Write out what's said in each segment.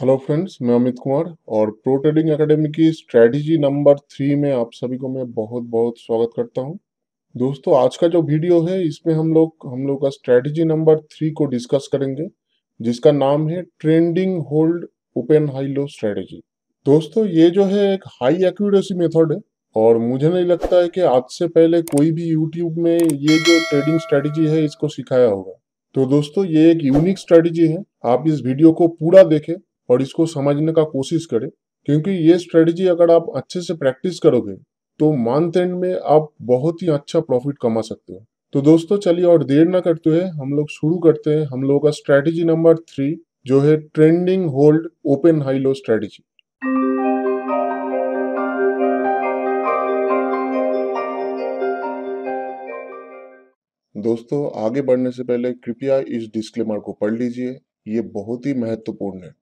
hello friends मैं अमित कुमार और Pro Trading Academy की स्ट्रैटेजी नंबर थ्री में आप सभी को मैं बहुत बहुत स्वागत करता हूं दोस्तों आज का जो वीडियो है इसमें हम लोग हम लोग का स्ट्रेटजी नंबर थ्री को डिस्कस करेंगे जिसका नाम है trending hold open high low strategy दोस्तों ये जो है एक हाई एक्यूरेसी मेथड है और मुझे नहीं लगता है कि आज से पहले कोई भी यूट्यूब में ये जो ट्रेडिंग स्ट्रेटेजी है इसको सिखाया होगा तो दोस्तों ये एक यूनिक स्ट्रैटेजी है आप इस वीडियो को पूरा देखें और इसको समझने का कोशिश करें क्योंकि ये स्ट्रेटजी अगर आप अच्छे से प्रैक्टिस करोगे तो मंथ एंड में आप बहुत ही अच्छा प्रॉफिट कमा सकते हो तो दोस्तों चलिए और देर ना करते हुए हम लोग शुरू करते हैं हम लोगों का स्ट्रैटेजी नंबर थ्री जो है trending hold open high low strategy दोस्तों आगे बढ़ने से पहले कृपया इस डिस्क्लेमर को पढ़ लीजिए ये बहुत ही महत्वपूर्ण है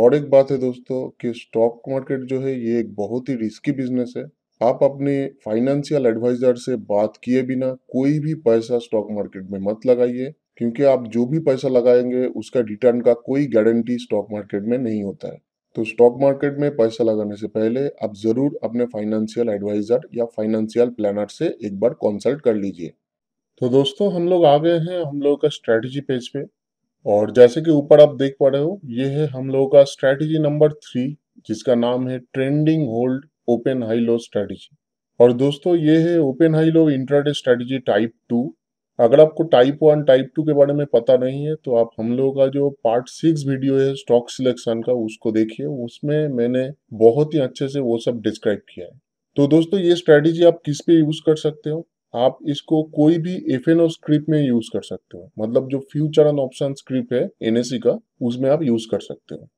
और एक बात है दोस्तों कि स्टॉक मार्केट जो है ये एक बहुत ही रिस्की बिजनेस है आप अपने फाइनेंशियल एडवाइजर से बात किए बिना कोई भी पैसा स्टॉक मार्केट में मत लगाइए क्योंकि आप जो भी पैसा लगाएंगे उसका रिटर्न का कोई गारंटी स्टॉक मार्केट में नहीं होता है तो स्टॉक मार्केट में पैसा लगाने से पहले आप जरूर अपने फाइनेंशियल एडवाइजर या फाइनेंशियल प्लानर से एक बार कंसल्ट कर लीजिए तो दोस्तों हम लोग आ गए हैं हम लोग का स्ट्रेटजी पेज पे और जैसे कि ऊपर आप देख पा रहे हो ये है हम लोगों का स्ट्रैटेजी नंबर थ्री जिसका नाम है trending hold open high low strategy और दोस्तों ये है open high low intraday strategy type two अगर आपको टाइप वन टाइप टू के बारे में पता नहीं है तो आप हम लोगों का जो पार्ट सिक्स वीडियो है स्टॉक सिलेक्शन का उसको देखिए उसमें मैंने बहुत ही अच्छे से वो सब डिस्क्राइब किया है तो दोस्तों ये स्ट्रेटेजी आप किस पे यूज कर सकते हो आप इसको कोई भी एफ एन स्क्रिप्ट में यूज कर सकते हो मतलब जो फ्यूचर एंड ऑप्शन स्क्रिप्ट है एनएससी का उसमें आप यूज कर सकते हो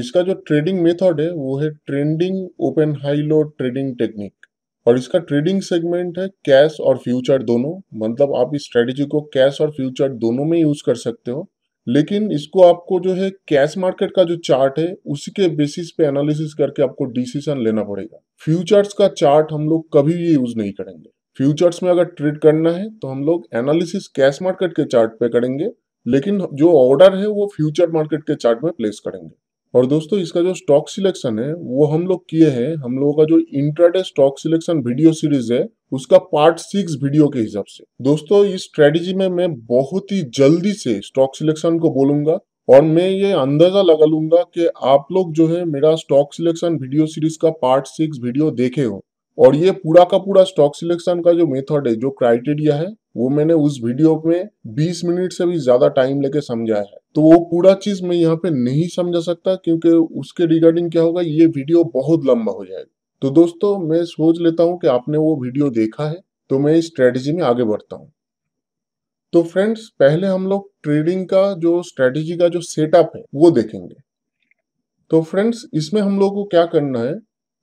इसका जो ट्रेडिंग मेथड है वो है trending open high low trading technique और इसका ट्रेडिंग सेगमेंट है कैश और फ्यूचर दोनों मतलब आप इस स्ट्रेटेजी को कैश और फ्यूचर दोनों में यूज कर सकते हो लेकिन इसको आपको जो है कैश मार्केट का जो चार्ट है उसी के बेसिस पे एनालिसिस करके आपको डिसीजन लेना पड़ेगा फ्यूचर्स का चार्ट हम लोग कभी भी यूज नहीं करेंगे फ्यूचर्स में अगर ट्रेड करना है तो हम लोग एनालिसिस कैश मार्केट के चार्ट पे करेंगे लेकिन जो ऑर्डर है वो फ्यूचर मार्केट के चार्ट में प्लेस करेंगे और दोस्तों इसका जो स्टॉक सिलेक्शन है वो हम लोग किए हैं हम लोगों का जो intraday stock selection video series है उसका पार्ट सिक्स वीडियो के हिसाब से दोस्तों इस स्ट्रेटेजी में मैं बहुत ही जल्दी से स्टॉक सिलेक्शन को बोलूंगा और मैं ये अंदाजा लगा लूंगा कि आप लोग जो है मेरा स्टॉक सिलेक्शन वीडियो सीरीज का पार्ट सिक्स वीडियो देखे हो और ये पूरा का पूरा स्टॉक सिलेक्शन का जो मेथड है जो क्राइटेरिया है वो मैंने उस वीडियो में 20 मिनट से भी ज्यादा टाइम लेके समझाया है तो वो पूरा चीज मैं यहाँ पे नहीं समझा सकता क्योंकि उसके रिगार्डिंग क्या होगा ये वीडियो बहुत लंबा हो जाएगा तो दोस्तों मैं सोच लेता हूँ कि आपने वो वीडियो देखा है तो मैं इस स्ट्रेटेजी में आगे बढ़ता हूँ तो फ्रेंड्स पहले हम लोग ट्रेडिंग का जो स्ट्रेटेजी का जो सेटअप है वो देखेंगे तो फ्रेंड्स इसमें हम लोग को क्या करना है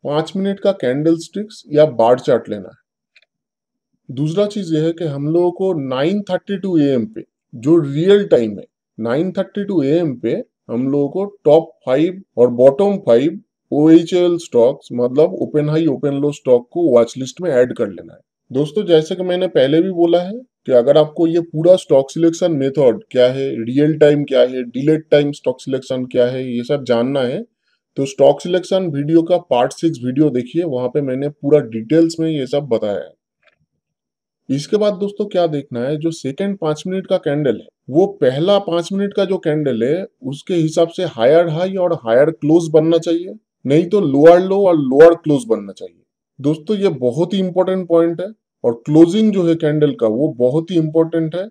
पांच मिनट का कैंडल स्टिक्स या बार चार्ट लेना है दूसरा चीज़ यह है कि हम लोगों को 9:32 थर्टी टू एम पे जो रियल टाइम है 9:32 एम पे हम लोगों को टॉप फाइव और bottom five O H L stocks मतलब open high open low stock को वॉच लिस्ट में ऐड कर लेना है दोस्तों जैसे कि मैंने पहले भी बोला है कि अगर आपको ये पूरा स्टॉक सिलेक्शन मेथड क्या है रियल टाइम क्या है डिलेट टाइम स्टॉक सिलेक्शन क्या है ये सब जानना है तो स्टॉक सिलेक्शन वीडियो का पार्ट सिक्स वीडियो देखिए वहां पे मैंने पूरा डिटेल्स में ये सब बताया है इसके बाद दोस्तों क्या देखना है जो सेकेंड पांच मिनट का कैंडल है वो पहला पांच मिनट का जो कैंडल है उसके हिसाब से हायर हाई और हायर क्लोज बनना चाहिए नहीं तो लोअर लो और लोअर क्लोज बनना चाहिए दोस्तों ये बहुत ही इंपॉर्टेंट पॉइंट है और क्लोजिंग जो है कैंडल का वो बहुत ही इंपॉर्टेंट है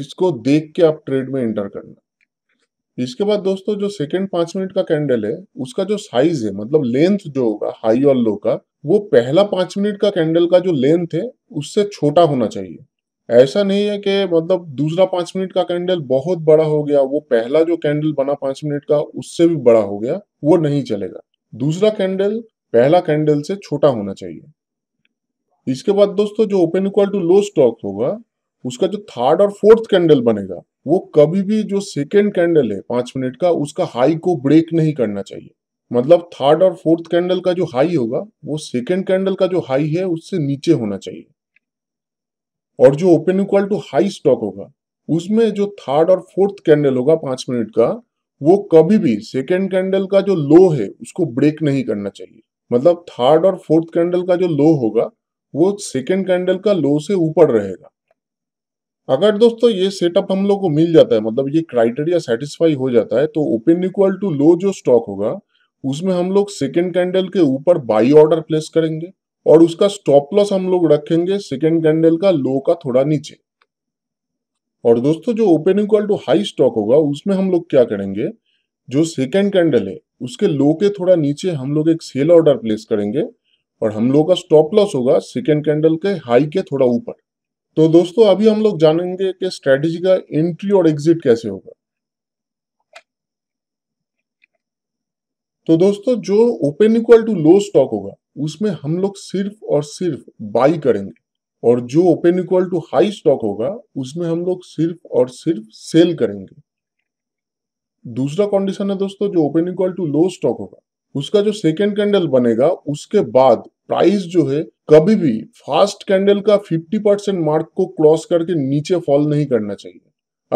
इसको देख के आप ट्रेड में एंटर करना इसके बाद दोस्तों जो सेकेंड पांच मिनट का कैंडल है उसका जो साइज है मतलब लेंथ जो होगा हाई और लो का वो पहला पांच मिनट का कैंडल का जो लेंथ है उससे छोटा होना चाहिए ऐसा नहीं है कि मतलब दूसरा पांच मिनट का कैंडल बहुत बड़ा हो गया वो पहला जो कैंडल बना पांच मिनट का उससे भी बड़ा हो गया वो नहीं चलेगा दूसरा कैंडल पहला कैंडल से छोटा होना चाहिए इसके बाद दोस्तों जो open equal to low stock होगा उसका जो थर्ड और फोर्थ कैंडल बनेगा वो कभी भी जो सेकेंड कैंडल है पांच मिनट का उसका हाई को ब्रेक नहीं करना चाहिए मतलब थर्ड और फोर्थ कैंडल का जो हाई होगा वो सेकेंड कैंडल का जो हाई है उससे नीचे होना चाहिए और जो open equal to high stock होगा उसमें जो थर्ड और फोर्थ कैंडल होगा पांच मिनट का वो कभी भी सेकेंड कैंडल का जो लो है उसको ब्रेक नहीं करना चाहिए मतलब थर्ड और फोर्थ कैंडल का जो लो होगा वो सेकेंड कैंडल का लो से ऊपर रहेगा अगर दोस्तों ये सेटअप हम लोग को मिल जाता है मतलब ये क्राइटेरिया सेटिस्फाई हो जाता है तो ओपन इक्वल टू लो जो स्टॉक होगा उसमें हम लोग सेकेंड कैंडल के ऊपर बाई ऑर्डर प्लेस करेंगे और उसका स्टॉप लॉस हम लोग रखेंगे सेकेंड कैंडल का लो का थोड़ा नीचे और दोस्तों जो open equal to high stock होगा उसमें हम लोग क्या करेंगे जो सेकेंड कैंडल है उसके लो के थोड़ा नीचे हम लोग एक सेल ऑर्डर प्लेस करेंगे और हम लोग का स्टॉप लॉस होगा सेकेंड कैंडल के हाई के थोड़ा ऊपर तो दोस्तों अभी हम लोग जानेंगे कि स्ट्रेटेजी का एंट्री और एग्जिट कैसे होगा तो दोस्तों जो open equal to low stock होगा उसमें हम लोग सिर्फ और सिर्फ बाई करेंगे और जो open equal to high stock होगा उसमें हम लोग सिर्फ और सिर्फ सेल करेंगे दूसरा कंडीशन है दोस्तों जो open equal to low stock होगा उसका जो सेकेंड कैंडल बनेगा उसके बाद प्राइस जो है कभी भी फास्ट कैंडल का 50 परसेंट मार्क को क्रॉस करके नीचे फॉल नहीं करना चाहिए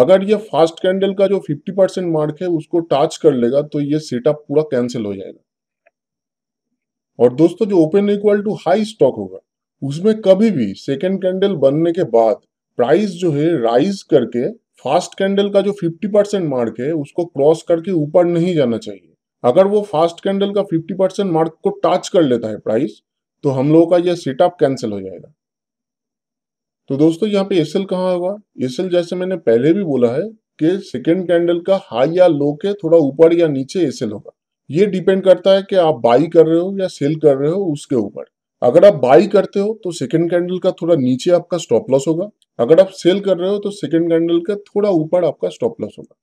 अगर ये फास्ट कैंडल का जो 50 परसेंट मार्क है उसको टच कर लेगा तो ये सेटअप पूरा कैंसिल हो जाएगा और दोस्तों जो open equal to high stock होगा उसमें कभी भी सेकेंड कैंडल बनने के बाद प्राइस जो है राइज करके फास्ट कैंडल का जो 50 परसेंट मार्क है उसको क्रॉस करके ऊपर नहीं जाना चाहिए अगर वो फास्ट कैंडल का 50 परसेंट मार्क को टच कर लेता है प्राइस तो हम लोगों का यह सेटअप कैंसिल हो जाएगा तो दोस्तों यहाँ पे एसएल कहाँ होगा एसएल जैसे मैंने पहले भी बोला है कि सेकेंड कैंडल का हाई या लो के थोड़ा ऊपर या नीचे एसएल होगा ये डिपेंड करता है कि आप बाई कर रहे हो या सेल कर रहे हो उसके ऊपर अगर आप बाई करते हो तो सेकेंड कैंडल का थोड़ा नीचे आपका स्टॉप लॉस होगा अगर आप सेल कर रहे हो तो सेकेंड कैंडल का थोड़ा ऊपर आपका स्टॉप लॉस होगा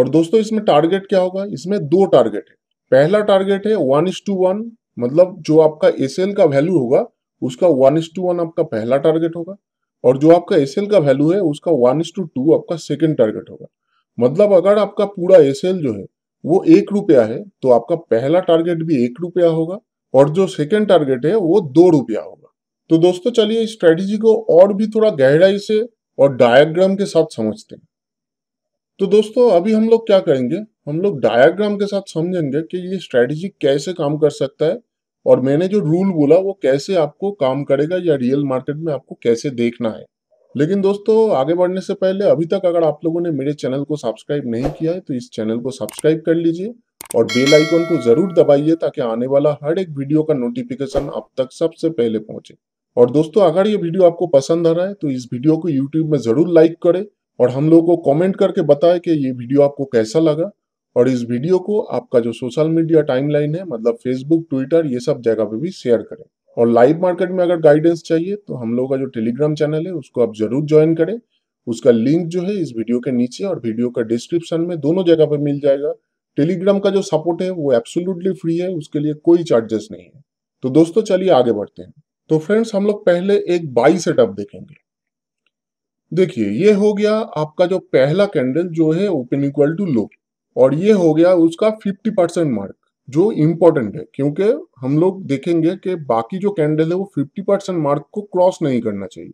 और दोस्तों इसमें टारगेट क्या होगा इसमें दो टारगेट है पहला टारगेट है वन इस टू वन मतलब जो आपका एस का वैल्यू होगा उसका वन इस टू वन आपका पहला टारगेट होगा और जो आपका एस का वैल्यू है उसका वन इस टू टू आपका सेकेंड टारगेट होगा मतलब अगर आपका पूरा एस जो है वो एक रुपया है तो आपका पहला टारगेट भी एक रुपया होगा और जो सेकेंड टारगेट है वो दो रुपया होगा तो दोस्तों चलिए इस स्ट्रेटेजी को और भी थोड़ा गहराई से और डायग्राम के साथ समझते हैं तो दोस्तों अभी हम लोग क्या करेंगे हम लोग डायग्राम के साथ समझेंगे कि ये स्ट्रेटेजी कैसे काम कर सकता है और मैंने जो रूल बोला वो कैसे आपको काम करेगा या रियल मार्केट में आपको कैसे देखना है लेकिन दोस्तों आगे बढ़ने से पहले अभी तक अगर आप लोगों ने मेरे चैनल को सब्सक्राइब नहीं किया है तो इस चैनल को सब्सक्राइब कर लीजिए और बेल आइकन को जरूर दबाइए ताकि आने वाला हर एक वीडियो का नोटिफिकेशन आप तक सबसे पहले पहुंचे और दोस्तों अगर ये वीडियो आपको पसंद आ रहा है तो इस वीडियो को यूट्यूब में जरूर लाइक करें और हम लोग को कॉमेंट करके बताएं कि ये वीडियो आपको कैसा लगा और इस वीडियो को आपका जो सोशल मीडिया टाइमलाइन है मतलब फेसबुक ट्विटर ये सब जगह पे भी शेयर करें और लाइव मार्केट में अगर गाइडेंस चाहिए तो हम लोग का जो टेलीग्राम चैनल है उसको आप जरूर ज्वाइन करें उसका लिंक जो है इस वीडियो के नीचे और वीडियो का डिस्क्रिप्शन में दोनों जगह पर मिल जाएगा टेलीग्राम का जो सपोर्ट है वो एब्सोल्युटली फ्री है उसके लिए कोई चार्जेस नहीं है तो दोस्तों चलिए आगे बढ़ते हैं तो फ्रेंड्स हम लोग पहले एक बाई सेटअप देखेंगे देखिए ये हो गया आपका जो पहला कैंडल जो है ओपन इक्वल टू लो और ये हो गया उसका 50 परसेंट मार्क जो इम्पोर्टेंट है क्योंकि हम लोग देखेंगे कि बाकी जो कैंडल है वो 50 परसेंट मार्क को क्रॉस नहीं करना चाहिए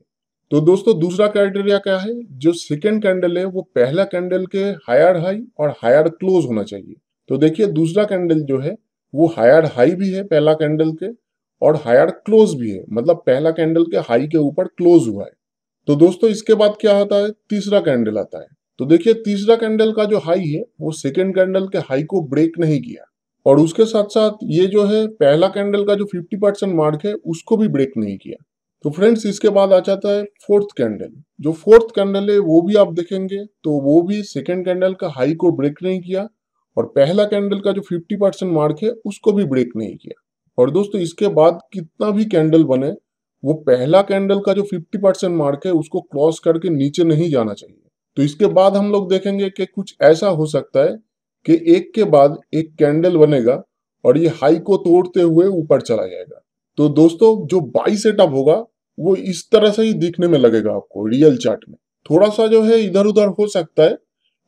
तो दोस्तों दूसरा क्राइटेरिया क्या है जो सेकेंड कैंडल है वो पहला कैंडल के हायर हाई और हायर क्लोज होना चाहिए तो देखिए दूसरा कैंडल जो है वो हायर हाई भी है पहला कैंडल के और हायर क्लोज भी है मतलब पहला कैंडल के हाई के ऊपर क्लोज हुआ है तो दोस्तों इसके बाद क्या होता है तीसरा कैंडल आता है तो देखिए तीसरा कैंडल का जो हाई है वो सेकेंड कैंडल के हाई को ब्रेक नहीं किया और उसके साथ साथ ये जो है पहला कैंडल का जो 50 परसेंट मार्क है उसको भी ब्रेक नहीं किया तो फ्रेंड्स इसके बाद आ जाता है फोर्थ कैंडल जो फोर्थ कैंडल है वो भी आप देखेंगे तो वो भी सेकेंड कैंडल का हाई को ब्रेक नहीं किया और पहला कैंडल का जो 50 परसेंट मार्क है उसको भी ब्रेक नहीं किया और दोस्तों इसके बाद कितना भी कैंडल बने वो पहला कैंडल का जो फिफ्टी परसेंट मार्क है उसको क्रॉस करके नीचे नहीं जाना चाहिए तो इसके बाद हम लोग देखेंगे कि कुछ ऐसा हो सकता है कि एक के बाद एक कैंडल बनेगा और ये हाई को तोड़ते हुए ऊपर चला जाएगा तो दोस्तों जो बाई सेटअप होगा वो इस तरह से ही दिखने में लगेगा आपको रियल चार्ट में थोड़ा सा जो है इधर उधर हो सकता है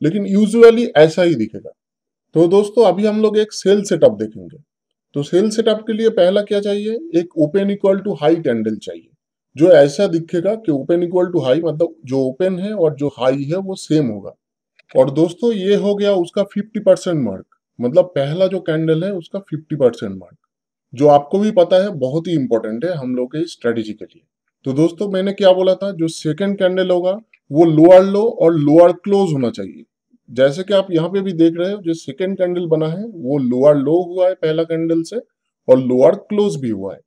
लेकिन यूजुअली ऐसा ही दिखेगा तो दोस्तों अभी हम लोग एक सेल सेटअप देखेंगे तो सेल सेटअप के लिए पहला क्या चाहिए एक open equal to high candle चाहिए जो ऐसा दिखेगा कि ओपन इक्वल टू हाई मतलब जो ओपन है और जो हाई है वो सेम होगा और दोस्तों ये हो गया उसका 50 परसेंट मार्क मतलब पहला जो कैंडल है उसका 50 परसेंट मार्क जो आपको भी पता है बहुत ही इंपॉर्टेंट है हम लोग के स्ट्रेटेजी के लिए तो दोस्तों मैंने क्या बोला था जो सेकेंड कैंडल होगा वो लोअर लो और लोअर क्लोज होना चाहिए जैसे कि आप यहाँ पे भी देख रहे हो जो सेकेंड कैंडल बना है वो लोअर लो हुआ है पहला कैंडल से और लोअर क्लोज भी हुआ है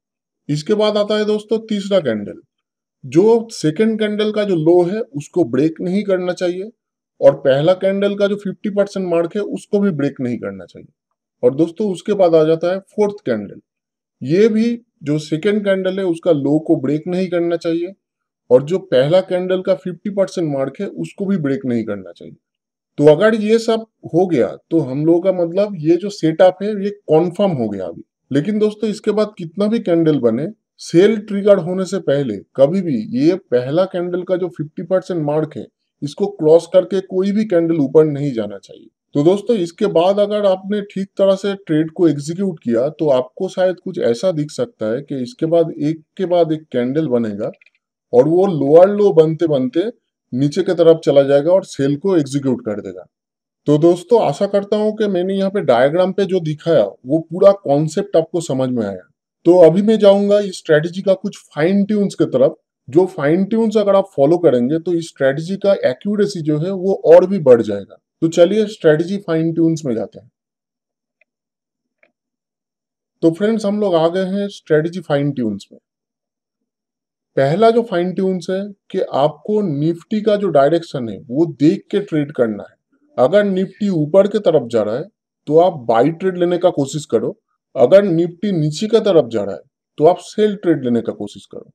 इसके बाद आता है दोस्तों तीसरा कैंडल जो सेकेंड कैंडल का जो लो है उसको ब्रेक नहीं करना चाहिए और पहला कैंडल का जो 50 परसेंट मार्क है उसको भी ब्रेक नहीं करना चाहिए और दोस्तों उसके बाद आ जाता है फोर्थ कैंडल ये भी जो सेकेंड कैंडल है उसका लो को ब्रेक नहीं करना चाहिए और जो पहला कैंडल का 50 परसेंट मार्क है उसको भी ब्रेक नहीं करना चाहिए तो अगर ये सब हो गया तो हम लोगों का मतलब ये जो सेटअप है ये कॉन्फर्म हो गया अभी लेकिन दोस्तों इसके बाद कितना भी कैंडल बने सेल ट्रिगर्ड होने से पहले कभी भी ये पहला कैंडल का जो 50 परसेंट मार्क है इसको क्रॉस करके कोई भी कैंडल ऊपर नहीं जाना चाहिए तो दोस्तों इसके बाद अगर आपने ठीक तरह से ट्रेड को एग्जीक्यूट किया तो आपको शायद कुछ ऐसा दिख सकता है कि इसके बाद एक के बाद एक कैंडल बनेगा और वो लोअर लो बनते बनते नीचे की तरफ चला जाएगा और सेल को एग्जीक्यूट कर देगा तो दोस्तों आशा करता हूं कि मैंने यहाँ पे डायग्राम पे जो दिखाया वो पूरा कॉन्सेप्ट आपको समझ में आया तो अभी मैं जाऊंगा इस स्ट्रेटेजी का कुछ फाइन ट्यून्स की तरफ जो फाइन ट्यून्स अगर आप फॉलो करेंगे तो इस स्ट्रेटेजी का एक्यूरेसी जो है वो और भी बढ़ जाएगा तो चलिए स्ट्रेटेजी फाइन ट्यून्स में जाते हैं तो फ्रेंड्स हम लोग आ गए हैं स्ट्रेटेजी फाइन ट्यून्स में पहला जो फाइन ट्यून्स है कि आपको निफ्टी का जो डायरेक्शन है वो देख के ट्रेड करना है अगर निफ्टी ऊपर के तरफ जा रहा है तो आप बाई ट्रेड लेने का कोशिश करो अगर निफ्टी नीचे का तरफ जा रहा है तो आप सेल ट्रेड लेने का कोशिश करो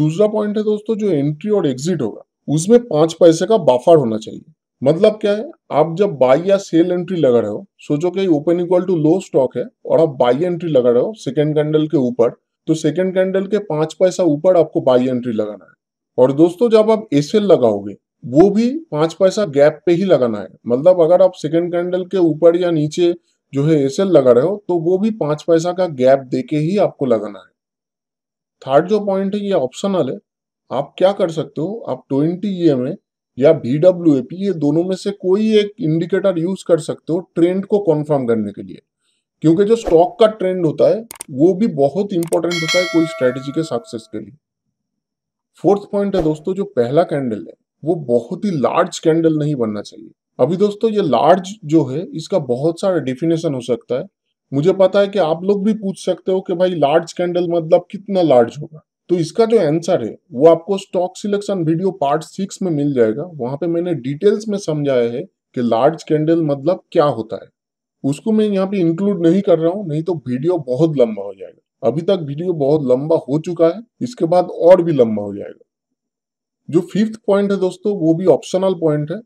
दूसरा पॉइंट है दोस्तों जो एंट्री और एग्जिट होगा उसमें पांच पैसे का बाफर होना चाहिए मतलब क्या है आप जब बाई या सेल एंट्री लगा रहे हो सोचो कि open equal to low stock है और आप बाई एंट्री लगा रहे हो सेकेंड कैंडल के ऊपर तो सेकेंड कैंडल के पांच पैसा ऊपर आपको बाई एंट्री लगाना है और दोस्तों जब आप एस लगाओगे वो भी पांच पैसा गैप पे ही लगाना है मतलब अगर आप सेकेंड कैंडल के ऊपर या नीचे जो है एस लगा रहे हो तो वो भी पांच पैसा का गैप देके ही आपको लगाना है थर्ड जो पॉइंट है ये ऑप्शनल है आप क्या कर सकते हो आप ट्वेंटी ई एम या बी डब्ल्यू ए पी ये दोनों में से कोई एक इंडिकेटर यूज कर सकते हो ट्रेंड को कन्फर्म करने के लिए क्योंकि जो स्टॉक का ट्रेंड होता है वो भी बहुत इंपॉर्टेंट होता है कोई स्ट्रेटेजी के सक्सेस के लिए फोर्थ पॉइंट है दोस्तों जो पहला कैंडल है वो बहुत ही लार्ज कैंडल नहीं बनना चाहिए अभी दोस्तों ये लार्ज जो है इसका बहुत सारा डिफिनेशन हो सकता है मुझे पता है कि आप लोग भी पूछ सकते हो कि भाई लार्ज कैंडल मतलब कितना लार्ज होगा तो इसका जो आंसर है वो आपको stock selection video part six में मिल जाएगा वहां पे मैंने डिटेल्स में समझाया है कि लार्ज कैंडल मतलब क्या होता है उसको मैं यहाँ पे इंक्लूड नहीं कर रहा हूँ नहीं तो वीडियो बहुत लंबा हो जाएगा अभी तक वीडियो बहुत लंबा हो चुका है इसके बाद और भी लंबा हो जाएगा जो फिफ्थ पॉइंट है दोस्तों वो भी ऑप्शनल पॉइंट है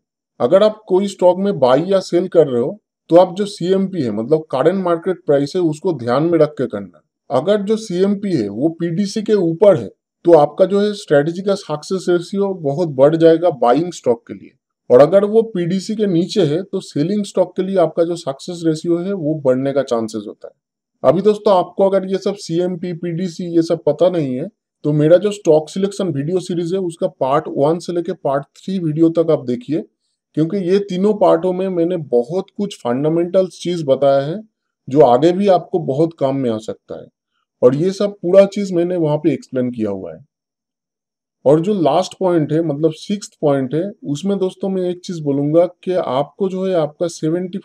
अगर आप कोई स्टॉक में बाई या सेल कर रहे हो तो आप जो सी है मतलब करंट मार्केट प्राइस है उसको ध्यान में रख के करना अगर जो सी है वो पीडीसी के ऊपर है तो आपका जो है स्ट्रेटेजी का सक्सेस रेशियो बहुत बढ़ जाएगा बाइंग स्टॉक के लिए और अगर वो पीडीसी के नीचे है तो सेलिंग स्टॉक के लिए आपका जो सक्सेस रेशियो है वो बढ़ने का चांसेस होता है अभी दोस्तों आपको अगर ये सब सीएमपी पीडीसी ये सब पता नहीं है तो मेरा जो स्टॉक सिलेक्शन वीडियो सीरीज है उसका पार्ट वन से लेकर पार्ट थ्री वीडियो तक आप देखिए क्योंकि ये तीनों पार्टों में मैंने बहुत कुछ फंडामेंटल चीज बताया है जो आगे भी आपको बहुत काम में आ सकता है और ये सब पूरा चीज मैंने वहां पे एक्सप्लेन किया हुआ है और जो लास्ट पॉइंट है मतलब सिक्स पॉइंट है उसमें दोस्तों मैं एक चीज बोलूंगा कि आपको जो है आपका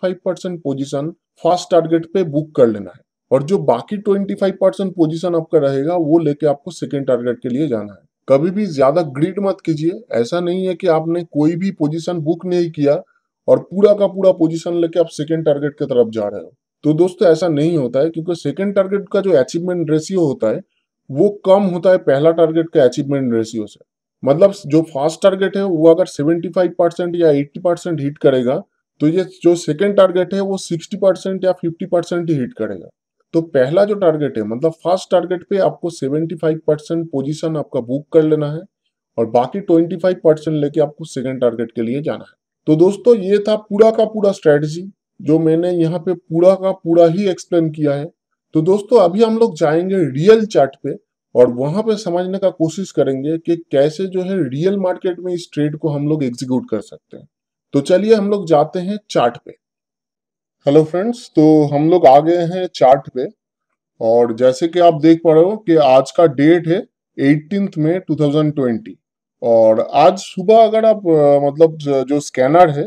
five percent position first target पे बुक कर लेना है और जो बाकी 25 परसेंट पोजिशन आपका रहेगा वो लेके आपको सेकेंड टारगेट के लिए जाना है कभी भी ज्यादा ग्रीड मत कीजिए ऐसा नहीं है कि आपने कोई भी पोजिशन बुक नहीं किया और पूरा का पूरा पोजिशन लेके आप सेकेंड टारगेट की तरफ जा रहे हो तो दोस्तों ऐसा नहीं होता है क्योंकि सेकेंड टारगेट का जो अचीवमेंट रेशियो होता है वो कम होता है पहला टारगेट के अचीवमेंट रेशियो से मतलब जो फास्ट टारगेट है वो अगर 75 परसेंट या 80 परसेंट हिट करेगा तो ये जो सेकेंड टारगेट है वो 60 परसेंट या 50 परसेंट ही हिट करेगा तो पहला जो टारगेट है मतलब फर्स्ट टारगेट पे आपको 75 परसेंट पोजिशन आपका बुक कर लेना है और बाकी 25 परसेंट लेके आपको सेकेंड टारगेट के लिए जाना है तो दोस्तों ये था पूरा का पूरा स्ट्रेटजी जो मैंने यहाँ पे पूरा का पूरा ही एक्सप्लेन किया है तो दोस्तों अभी हम लोग जाएंगे रियल चार्ट पे और वहां पे समझने का कोशिश करेंगे कि कैसे जो है रियल मार्केट में इस ट्रेड को हम लोग एग्जीक्यूट कर सकते हैं तो चलिए हम लोग जाते हैं चार्ट पे हेलो फ्रेंड्स तो हम लोग आ गए हैं चार्ट पे और जैसे कि आप देख पा रहे हो कि आज का डेट है एटीन में 2020 और आज सुबह अगर आप मतलब जो स्कैनर है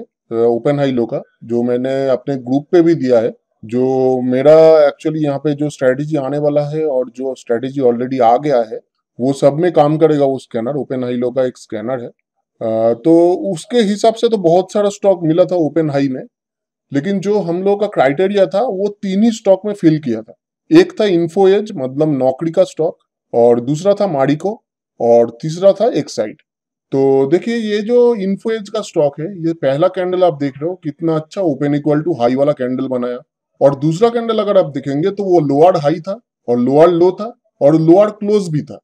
ओपन हाइलो का जो मैंने अपने ग्रुप पे भी दिया है जो मेरा एक्चुअली यहाँ पे जो स्ट्रेटेजी आने वाला है और जो स्ट्रेटेजी ऑलरेडी आ गया है वो सब में काम करेगा वो स्कैनर ओपन हाइलो का एक स्कैनर है तो उसके हिसाब से तो बहुत सारा स्टॉक मिला था ओपन हाई में लेकिन जो हम लोग का क्राइटेरिया था वो तीन ही स्टॉक में फिल किया था एक था इन्फो एज मतलब नौकरी का स्टॉक और दूसरा था मारिको और तीसरा था एक साइड तो देखिए ये जो इन्फो एज का स्टॉक है ये पहला कैंडल आप देख रहे हो कितना अच्छा ओपन इक्वल टू हाई वाला कैंडल बनाया और दूसरा कैंडल अगर आप देखेंगे तो वो लोअर हाई था और लोअर लो था और लोअर क्लोज भी था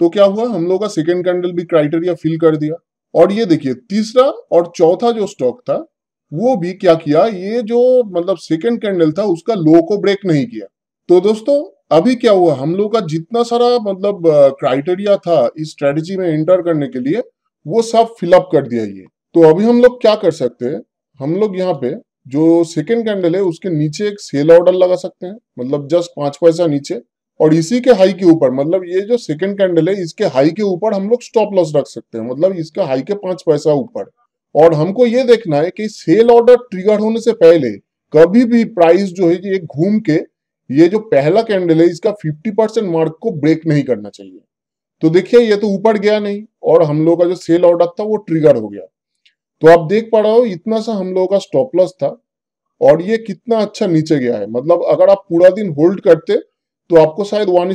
तो क्या हुआ हम लोग का सेकेंड कैंडल भी क्राइटेरिया फिल कर दिया और ये देखिए तीसरा और चौथा जो स्टॉक था वो भी क्या किया ये जो मतलब सेकेंड कैंडल था उसका लो को ब्रेक नहीं किया तो दोस्तों अभी क्या हुआ हम लोग का जितना सारा मतलब क्राइटेरिया था इस स्ट्रेटेजी में एंटर करने के लिए वो सब फिलअप कर दिया ये तो अभी हम लोग क्या कर सकते हैं हम लोग यहाँ पे जो सेकेंड कैंडल है उसके नीचे एक सेल ऑर्डर लगा सकते हैं मतलब जस्ट पांच पैसा नीचे और इसी के हाई के ऊपर मतलब ये जो सेकेंड कैंडल है इसके हाई के ऊपर हम लोग स्टॉप लॉस रख सकते हैं मतलब इसका हाई के पांच पैसा ऊपर और हमको ये देखना है कि सेल ऑर्डर ट्रिगर होने से पहले कभी भी प्राइस जो है कि एक घूम के ये जो पहला कैंडल है इसका 50 परसेंट मार्क को ब्रेक नहीं करना चाहिए तो देखिए ये तो ऊपर गया नहीं और हम लोगों का जो सेल ऑर्डर था वो ट्रिगर हो गया तो आप देख पा रहे हो इतना सा हम लोगों का स्टॉप लॉस था और ये कितना अच्छा नीचे गया है मतलब अगर आप पूरा दिन होल्ड करते तो आपको शायद वन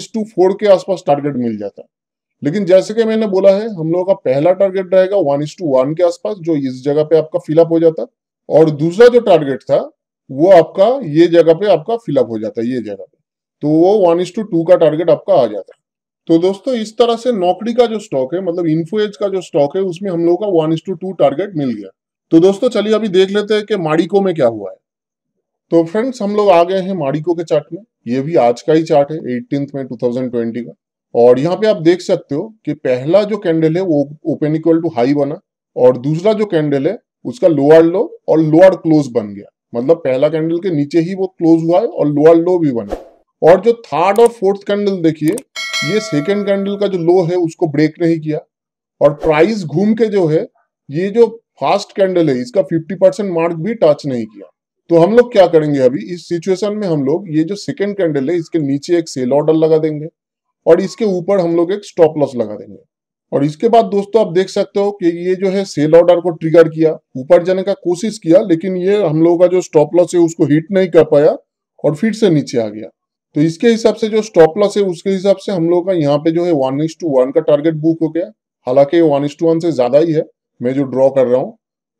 के आसपास टारगेट मिल जाता लेकिन जैसे कि मैंने बोला है हम लोगों का पहला टारगेट रहेगा वन इज टू वन के आसपास जो इस जगह पे आपका फिलअप हो जाता और दूसरा जो टारगेट था वो आपका ये जगह पे आपका फिलअप हो जाता ये जगह पे तो वो वन इज टू टू का टारगेट आपका आ जाता है तो दोस्तों इस तरह से नौकरी का जो स्टॉक है मतलब इन्फोएज का जो स्टॉक है उसमें हम लोगों का one is to two target मिल गया तो दोस्तों चलिए अभी देख लेते हैं कि माड़िको में क्या हुआ है तो फ्रेंड्स हम लोग आ गए हैं माड़िको के चार्ट में ये भी आज का ही चार्ट है एटीन में टू का और यहाँ पे आप देख सकते हो कि पहला जो कैंडल है वो ओपन इक्वल टू हाई बना और दूसरा जो कैंडल है उसका लोअर लो और लोअर क्लोज बन गया मतलब पहला कैंडल के नीचे ही वो क्लोज हुआ है और लोअर लो भी बना और जो थर्ड और फोर्थ कैंडल देखिए ये सेकेंड कैंडल का जो लो है उसको ब्रेक नहीं किया और प्राइस घूम के जो है ये जो फास्ट कैंडल है इसका 50 परसेंट मार्क भी टच नहीं किया तो हम लोग क्या करेंगे अभी इस सिचुएशन में हम लोग ये जो सेकेंड कैंडल है इसके नीचे एक सेल ऑर्डर लगा देंगे और इसके ऊपर हम लोग एक स्टॉप लॉस लगा देंगे और इसके बाद दोस्तों आप देख सकते हो कि ये जो है सेल ऑर्डर को ट्रिगर किया ऊपर जाने का कोशिश किया लेकिन ये हम लोगों का जो स्टॉप लॉस है उसको हिट नहीं कर पाया और फिर से नीचे आ गया तो इसके हिसाब से जो स्टॉप लॉस है उसके हिसाब से हम लोग का यहाँ पे जो है वन इस टू वन का टारगेट बुक हो गया हालांकि वन इस टू वन से ज्यादा ही है मैं जो ड्रॉ कर रहा हूँ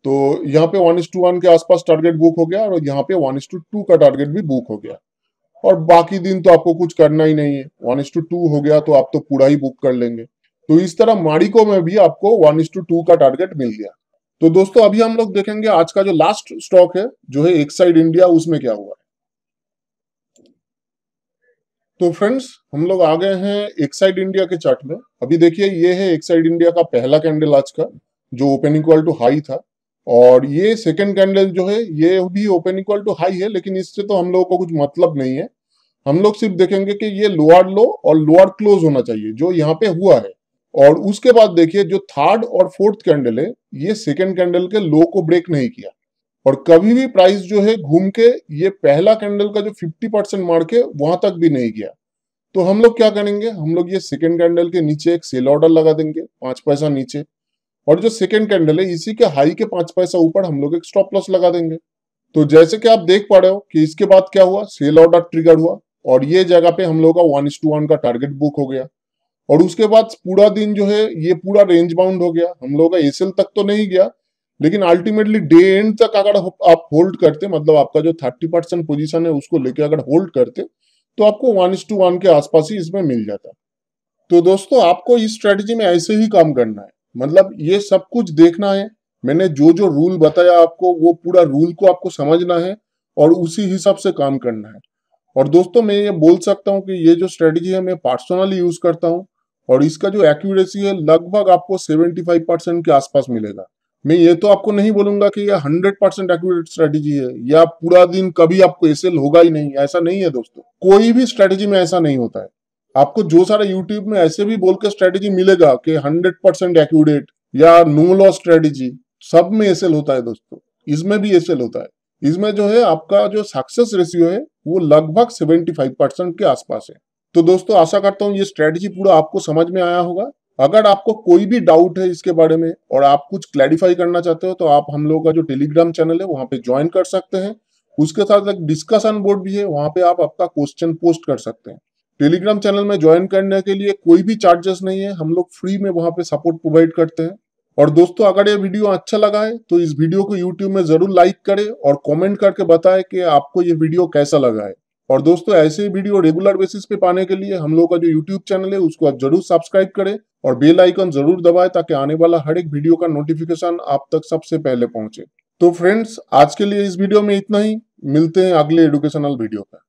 तो यहाँ पे वन इस टू वन के आसपास टारगेट बुक हो गया और यहाँ पे वन इस टू टू का टारगेट भी बुक हो गया और बाकी दिन तो आपको कुछ करना ही नहीं है वन इस टू टू हो गया तो आप तो पूरा ही बुक कर लेंगे तो इस तरह माड़िको में भी आपको वन इज टू टू का टारगेट मिल गया तो दोस्तों अभी हम लोग देखेंगे आज का जो लास्ट स्टॉक है जो है एक साइड इंडिया उसमें क्या हुआ है तो फ्रेंड्स हम लोग आ गए हैं एक साइड इंडिया के चार्ट में अभी देखिए ये है एक साइड इंडिया का पहला कैंडल आज का जो ओपन इक्वल टू हाई था और ये सेकंड कैंडल जो है ये भी ओपन इक्वल टू हाई है लेकिन इससे तो हम लोगों को कुछ मतलब नहीं है हम लोग सिर्फ देखेंगे कि ये लोअर लो और लोअर क्लोज होना चाहिए जो यहाँ पे हुआ है और उसके बाद देखिए जो थर्ड और फोर्थ कैंडल है ये सेकेंड कैंडल के लो को ब्रेक नहीं किया और कभी भी प्राइस जो है घूम के ये पहला कैंडल का जो 50 परसेंट मार के वहां तक भी नहीं गया तो हम लोग क्या करेंगे हम लोग ये सेकेंड कैंडल के नीचे एक सेल ऑर्डर लगा देंगे पांच पैसा नीचे और जो सेकेंड कैंडल है इसी के हाई के पांच पैसा ऊपर हम लोग एक स्टॉप लॉस लगा देंगे तो जैसे कि आप देख पा रहे हो कि इसके बाद क्या हुआ सेल ऑर्डर ट्रिगर हुआ और ये जगह पे हम लोग का वन टू वन का टारगेट बुक हो गया और उसके बाद पूरा दिन जो है ये पूरा रेंज बाउंड हो गया हम लोग का एसएल तक तो नहीं गया लेकिन अल्टीमेटली डे एंड तक अगर आप होल्ड करते मतलब आपका जो थर्टी परसेंट पोजिशन है उसको लेके अगर होल्ड करते तो आपको वन टू वन के आसपास ही इसमें मिल जाता तो दोस्तों आपको इस स्ट्रेटेजी में ऐसे ही काम करना है मतलब ये सब कुछ देखना है मैंने जो जो रूल बताया आपको वो पूरा रूल को आपको समझना है और उसी हिसाब से काम करना है और दोस्तों मैं ये बोल सकता हूँ कि ये जो स्ट्रेटजी है मैं पर्सनली यूज करता हूँ और इसका जो एक्यूरेसी है लगभग आपको 75 परसेंट के आसपास मिलेगा मैं ये तो आपको नहीं बोलूंगा कि यह 100 परसेंट एक्यूरेट स्ट्रेटेजी है या पूरा दिन कभी आपको एसेल होगा ही नहीं ऐसा नहीं है दोस्तों कोई भी स्ट्रेटेजी में ऐसा नहीं होता है आपको जो सारा यूट्यूब में ऐसे भी बोल के स्ट्रेटेजी मिलेगा कि हंड्रेड परसेंट एक्यूरेट या नो लॉ स्ट्रेटेजी सब में एसेल होता है दोस्तों इसमें भी एसेल होता है इसमें जो है आपका जो सक्सेस रेशियो है वो लगभग 75 परसेंट के आसपास है तो दोस्तों आशा करता हूँ ये स्ट्रेटजी पूरा आपको समझ में आया होगा अगर आपको कोई भी डाउट है इसके बारे में और आप कुछ क्लैरिफाई करना चाहते हो तो आप हम लोगों का जो टेलीग्राम चैनल है वहाँ पे ज्वाइन कर सकते हैं उसके साथ एक डिस्कशन बोर्ड भी है वहाँ पे आप आपका क्वेश्चन पोस्ट कर सकते हैं टेलीग्राम चैनल में ज्वाइन करने के लिए कोई भी चार्जेस नहीं है हम लोग फ्री में वहाँ पे सपोर्ट प्रोवाइड करते हैं और दोस्तों अगर ये वीडियो अच्छा लगा है तो इस वीडियो को यूट्यूब में जरूर लाइक करें और कमेंट करके बताएं कि आपको ये वीडियो कैसा लगा है और दोस्तों ऐसे ही वीडियो रेगुलर बेसिस पे पाने के लिए हम लोग का जो यूट्यूब चैनल है उसको आप जरूर सब्सक्राइब करें और बेल आइकन जरूर दबाएं ताकि आने वाला हर एक वीडियो का नोटिफिकेशन आप तक सबसे पहले पहुंचे तो फ्रेंड्स आज के लिए इस वीडियो में इतना ही मिलते हैं अगले एडुकेशनल वीडियो पर